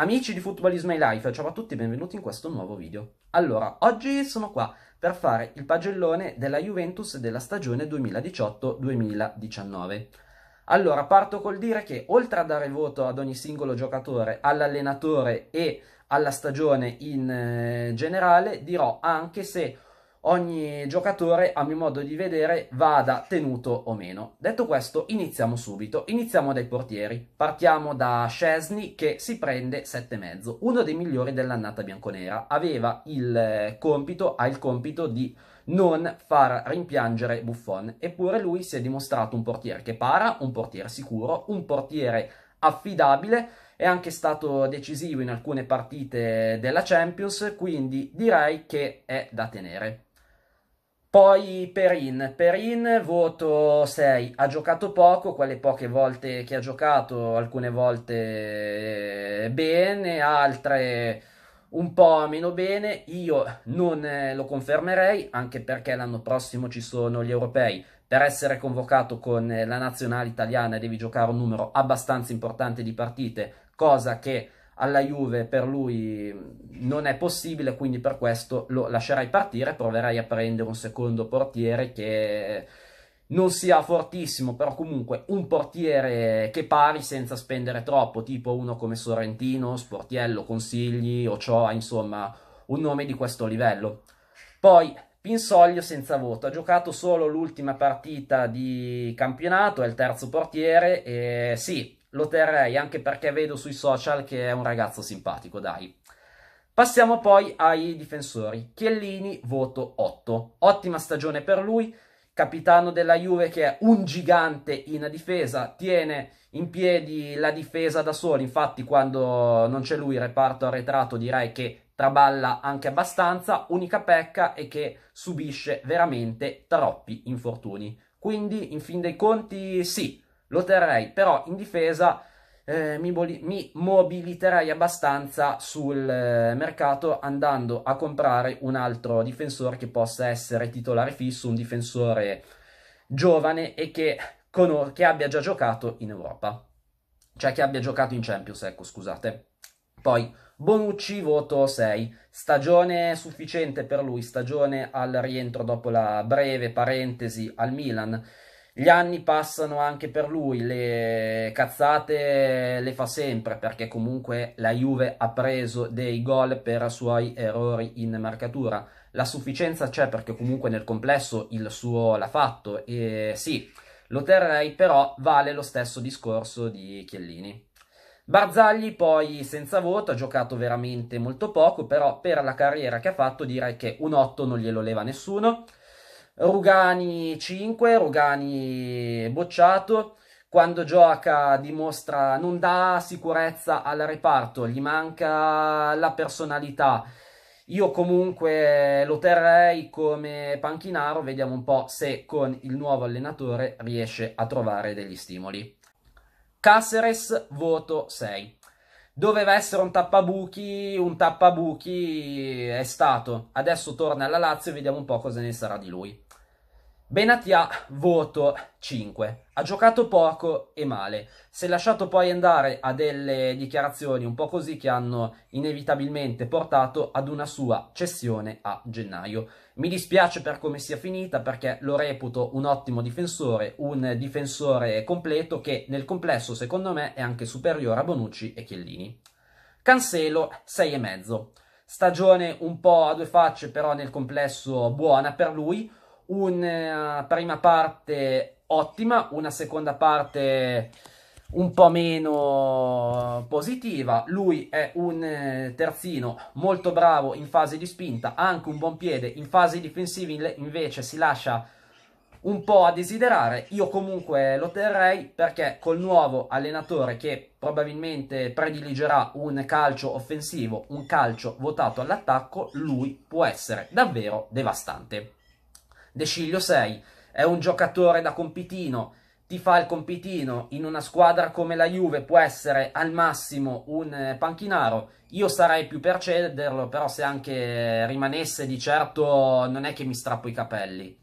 Amici di Football is My Life, ciao a tutti e benvenuti in questo nuovo video. Allora, oggi sono qua per fare il pagellone della Juventus della stagione 2018-2019. Allora, parto col dire che oltre a dare voto ad ogni singolo giocatore, all'allenatore e alla stagione in eh, generale, dirò anche se ogni giocatore, a mio modo di vedere, vada tenuto o meno. Detto questo, iniziamo subito. Iniziamo dai portieri. Partiamo da Scesni che si prende 7,5, uno dei migliori dell'annata bianconera. Aveva il eh, compito, ha il compito di non far rimpiangere Buffon, eppure lui si è dimostrato un portiere che para, un portiere sicuro, un portiere affidabile è anche stato decisivo in alcune partite della Champions, quindi direi che è da tenere. Poi Perin, Perin voto 6, ha giocato poco, quelle poche volte che ha giocato, alcune volte eh, bene, altre un po' meno bene, io non eh, lo confermerei, anche perché l'anno prossimo ci sono gli europei, per essere convocato con eh, la nazionale italiana devi giocare un numero abbastanza importante di partite, cosa che alla Juve per lui non è possibile, quindi per questo lo lascerai partire, proverai a prendere un secondo portiere che non sia fortissimo, però comunque un portiere che pari senza spendere troppo, tipo uno come Sorrentino, Sportiello, Consigli, Ochoa, insomma un nome di questo livello. Poi Pinsoglio senza voto, ha giocato solo l'ultima partita di campionato, è il terzo portiere e sì, lo terrei anche perché vedo sui social che è un ragazzo simpatico, dai. Passiamo poi ai difensori. Chiellini, voto 8. Ottima stagione per lui, capitano della Juve che è un gigante in difesa, tiene in piedi la difesa da solo, infatti quando non c'è lui reparto arretrato direi che traballa anche abbastanza, unica pecca è che subisce veramente troppi infortuni. Quindi in fin dei conti sì, lo terrei, però in difesa eh, mi, mi, mobiliterei abbastanza sul eh, mercato andando a comprare un altro difensore che possa essere titolare fisso, un difensore giovane e che, che abbia già giocato in Europa, cioè che abbia giocato in Champions, ecco scusate. Poi Bonucci voto 6, stagione sufficiente per lui, stagione al rientro dopo la breve parentesi al Milan, gli anni passano anche per lui, le cazzate le fa sempre perché comunque la Juve ha preso dei gol per suoi errori in marcatura. La sufficienza c'è perché comunque nel complesso il suo l'ha fatto e sì, lo terrei però vale lo stesso discorso di Chiellini. Barzagli poi senza voto ha giocato veramente molto poco, però per la carriera che ha fatto direi che un 8 non glielo leva nessuno. Rugani 5, Rugani bocciato. Quando gioca dimostra, non dà sicurezza al reparto, gli manca la personalità. Io comunque lo terrei come panchinaro, vediamo un po' se con il nuovo allenatore riesce a trovare degli stimoli. Caceres voto 6. Doveva essere un tappabuchi, un tappabuchi è stato. Adesso torna alla Lazio e vediamo un po' cosa ne sarà di lui. Benatia voto 5. Ha giocato poco e male. Si è lasciato poi andare a delle dichiarazioni un po' così che hanno inevitabilmente portato ad una sua cessione a gennaio. Mi dispiace per come sia finita perché lo reputo un ottimo difensore, un difensore completo che nel complesso secondo me è anche superiore a Bonucci e Chiellini. Cancelo 6,5. Stagione un po' a due facce però nel complesso buona per lui una eh, prima parte ottima, una seconda parte un po' meno positiva. Lui è un eh, terzino molto bravo in fase di spinta, ha anche un buon piede. In fase difensiva invece si lascia un po' a desiderare. Io comunque lo terrei perché col nuovo allenatore che probabilmente prediligerà un calcio offensivo, un calcio votato all'attacco, lui può essere davvero devastante. De Sciglio 6 è un giocatore da compitino, ti fa il compitino in una squadra come la Juve può essere al massimo un eh, panchinaro. Io sarei più per cederlo, però se anche rimanesse di certo non è che mi strappo i capelli.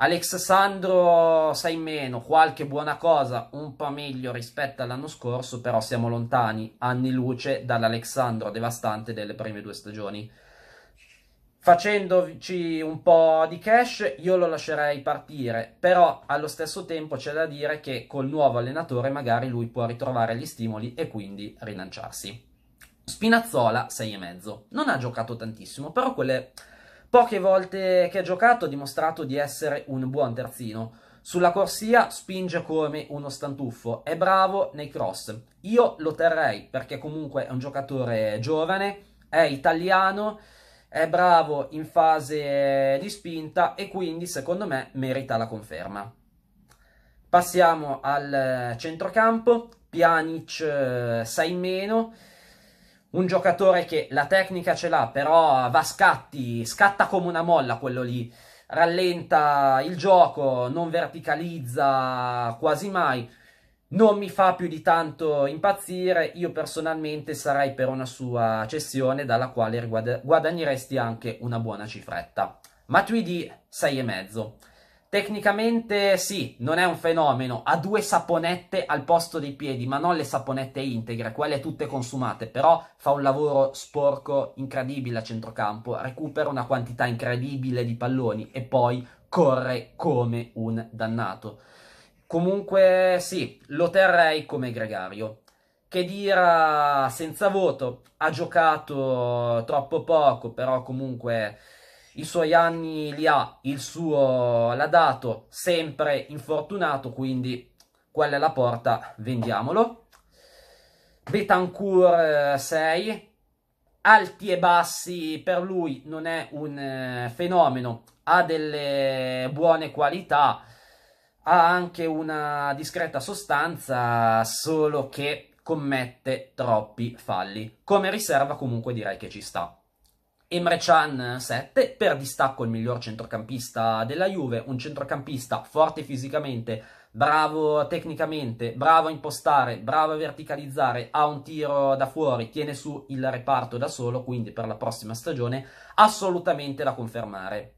Alex Sandro sai meno, qualche buona cosa, un po' meglio rispetto all'anno scorso, però siamo lontani, anni luce dall'Alexandro devastante delle prime due stagioni. Facendoci un po' di cash io lo lascerei partire, però allo stesso tempo c'è da dire che col nuovo allenatore magari lui può ritrovare gli stimoli e quindi rilanciarsi. Spinazzola 6,5. Non ha giocato tantissimo, però quelle poche volte che ha giocato ha dimostrato di essere un buon terzino. Sulla corsia spinge come uno stantuffo, è bravo nei cross. Io lo terrei perché comunque è un giocatore giovane, è italiano è bravo in fase eh, di spinta e quindi secondo me merita la conferma. Passiamo al eh, centrocampo, Pjanic 6 eh, meno, un giocatore che la tecnica ce l'ha, però va a scatti, scatta come una molla quello lì, rallenta il gioco, non verticalizza quasi mai, non mi fa più di tanto impazzire, io personalmente sarei per una sua cessione dalla quale guada guadagneresti anche una buona cifretta. Matuidi 6,5. Tecnicamente sì, non è un fenomeno, ha due saponette al posto dei piedi, ma non le saponette integre, quelle tutte consumate, però fa un lavoro sporco incredibile a centrocampo, recupera una quantità incredibile di palloni e poi corre come un dannato. Comunque sì, lo terrei come gregario. Che dire senza voto, ha giocato troppo poco, però comunque i suoi anni li ha, il suo l'ha dato, sempre infortunato, quindi quella è la porta, vendiamolo. Betancourt 6, eh, alti e bassi per lui non è un eh, fenomeno, ha delle buone qualità, ha anche una discreta sostanza, solo che commette troppi falli. Come riserva comunque direi che ci sta. Emre Can 7, per distacco il miglior centrocampista della Juve, un centrocampista forte fisicamente, bravo tecnicamente, bravo a impostare, bravo a verticalizzare, ha un tiro da fuori, tiene su il reparto da solo, quindi per la prossima stagione assolutamente da confermare.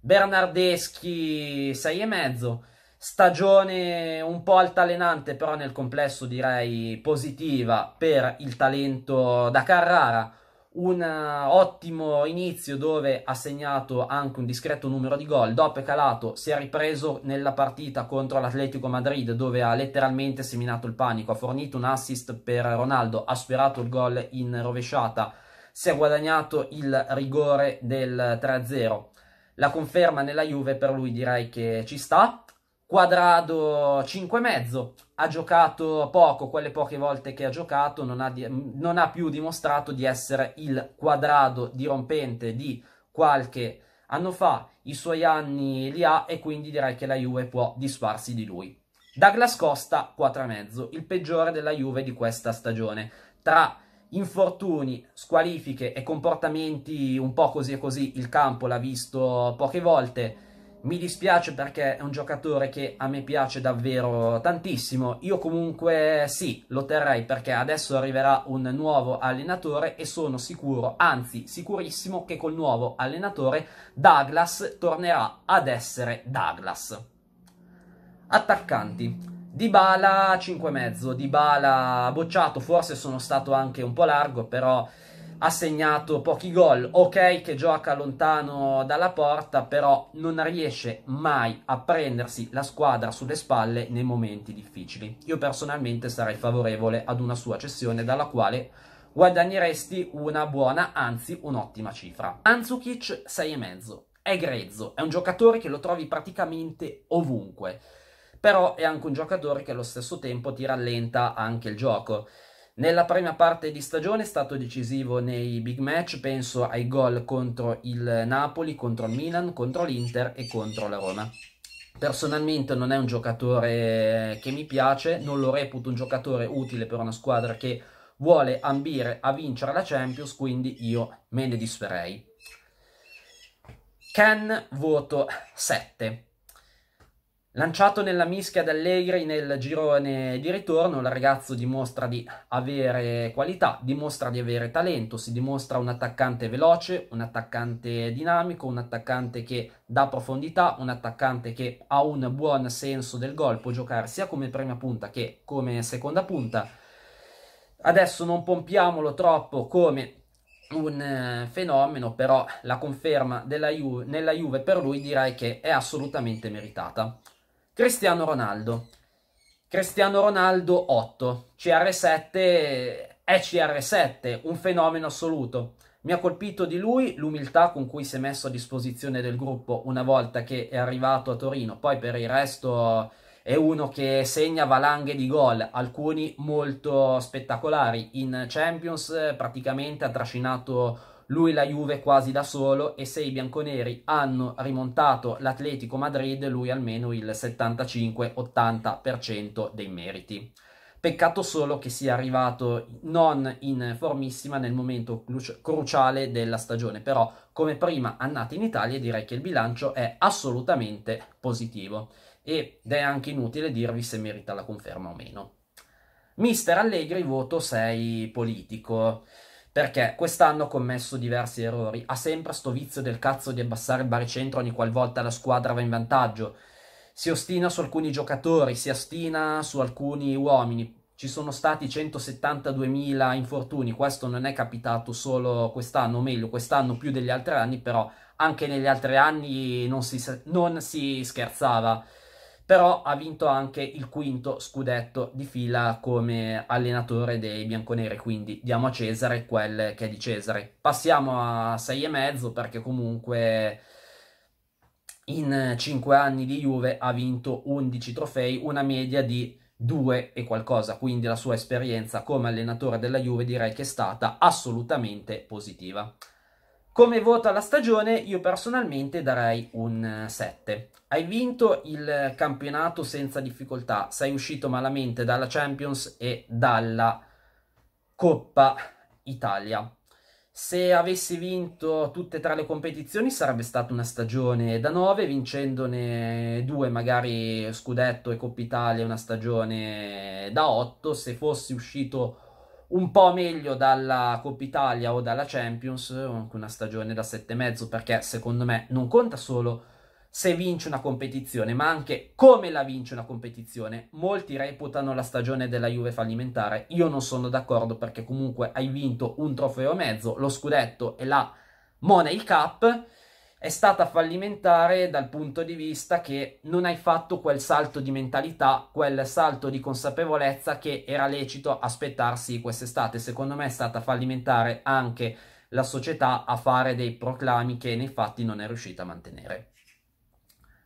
Bernardeschi 6,5 Stagione un po' altalenante, però nel complesso direi positiva per il talento da Carrara. Un eh, ottimo inizio dove ha segnato anche un discreto numero di gol. Dopo è calato, si è ripreso nella partita contro l'Atletico Madrid dove ha letteralmente seminato il panico. Ha fornito un assist per Ronaldo, ha sferato il gol in rovesciata, si è guadagnato il rigore del 3-0. La conferma nella Juve per lui direi che ci sta Quadrado 5,5 ha giocato poco, quelle poche volte che ha giocato non ha, di- non ha più dimostrato di essere il quadrado dirompente di qualche anno fa, i suoi anni li ha e quindi direi che la Juve può disfarsi di lui. Douglas Costa 4,5, il peggiore della Juve di questa stagione. Tra infortuni, squalifiche e comportamenti un po' così e così il campo l'ha visto poche volte mi dispiace perché è un giocatore che a me piace davvero tantissimo. Io comunque sì, lo terrei perché adesso arriverà un nuovo allenatore e sono sicuro, anzi sicurissimo, che col nuovo allenatore Douglas tornerà ad essere Douglas. Attaccanti. Dybala 5,5, Dybala bocciato, forse sono stato anche un po' largo, però ha segnato pochi gol, ok che gioca lontano dalla porta, però non riesce mai a prendersi la squadra sulle spalle nei momenti difficili. Io personalmente sarei favorevole ad una sua cessione dalla quale guadagneresti una buona, anzi un'ottima cifra. Anzukic 6,5, è grezzo, è un giocatore che lo trovi praticamente ovunque, però è anche un giocatore che allo stesso tempo ti rallenta anche il gioco. Nella prima parte di stagione è stato decisivo nei big match, penso ai gol contro il Napoli, contro il Milan, contro l'Inter e contro la Roma. Personalmente non è un giocatore che mi piace, non lo reputo un giocatore utile per una squadra che vuole ambire a vincere la Champions, quindi io me ne disferei. Ken voto 7. Lanciato nella mischia d'Allegri nel girone di ritorno, il ragazzo dimostra di avere qualità, dimostra di avere talento, si dimostra un attaccante veloce, un attaccante dinamico, un attaccante che dà profondità, un attaccante che ha un buon senso del gol, può giocare sia come prima punta che come seconda punta. Adesso non pompiamolo troppo come un eh, fenomeno, però la conferma Ju- nella Juve per lui direi che è assolutamente meritata. Cristiano Ronaldo. Cristiano Ronaldo 8, CR7 è CR7, un fenomeno assoluto. Mi ha colpito di lui l'umiltà con cui si è messo a disposizione del gruppo una volta che è arrivato a Torino, poi per il resto è uno che segna valanghe di gol, alcuni molto spettacolari. In Champions eh, praticamente ha trascinato lui la Juve quasi da solo e se i bianconeri hanno rimontato l'Atletico Madrid, lui almeno il 75-80% dei meriti. Peccato solo che sia arrivato non in formissima nel momento cruciale della stagione, però come prima annata in Italia direi che il bilancio è assolutamente positivo ed è anche inutile dirvi se merita la conferma o meno. Mister Allegri, voto 6 politico perché quest'anno ha commesso diversi errori. Ha sempre sto vizio del cazzo di abbassare il baricentro ogni qualvolta la squadra va in vantaggio. Si ostina su alcuni giocatori, si ostina su alcuni uomini. Ci sono stati 172.000 infortuni, questo non è capitato solo quest'anno, o meglio, quest'anno più degli altri anni, però anche negli altri anni non si, non si scherzava però ha vinto anche il quinto scudetto di fila come allenatore dei bianconeri, quindi diamo a Cesare quel che è di Cesare. Passiamo a 6,5 perché comunque in 5 anni di Juve ha vinto 11 trofei, una media di 2 e qualcosa, quindi la sua esperienza come allenatore della Juve direi che è stata assolutamente positiva. Come voto alla stagione io personalmente darei un 7. Eh, Hai vinto il campionato senza difficoltà, sei uscito malamente dalla Champions e dalla Coppa Italia. Se avessi vinto tutte e tre le competizioni sarebbe stata una stagione da 9, vincendone due, magari Scudetto e Coppa Italia, una stagione da 8. Se fossi uscito un po' meglio dalla Coppa Italia o dalla Champions, anche una stagione da 7,5, perché secondo me non conta solo se vince una competizione, ma anche come la vince una competizione. Molti reputano la stagione della Juve fallimentare, io non sono d'accordo perché comunque hai vinto un trofeo e mezzo, lo scudetto e la Money Cup, è stata fallimentare dal punto di vista che non hai fatto quel salto di mentalità, quel salto di consapevolezza che era lecito aspettarsi quest'estate. Secondo me è stata fallimentare anche la società a fare dei proclami che nei fatti non è riuscita a mantenere.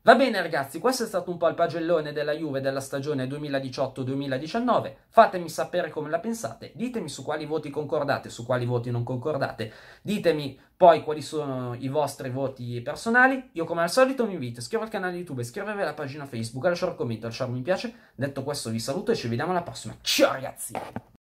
Va bene ragazzi, questo è stato un po' il pagellone della Juve della stagione 2018-2019. Fatemi sapere come la pensate, ditemi su quali voti concordate, su quali voti non concordate. Ditemi poi quali sono i vostri voti personali. Io come al solito mi invito, iscrivetevi al canale YouTube, iscrivetevi alla pagina Facebook, lasciare un commento, lasciare un mi piace. Detto questo vi saluto e ci vediamo alla prossima. Ciao ragazzi!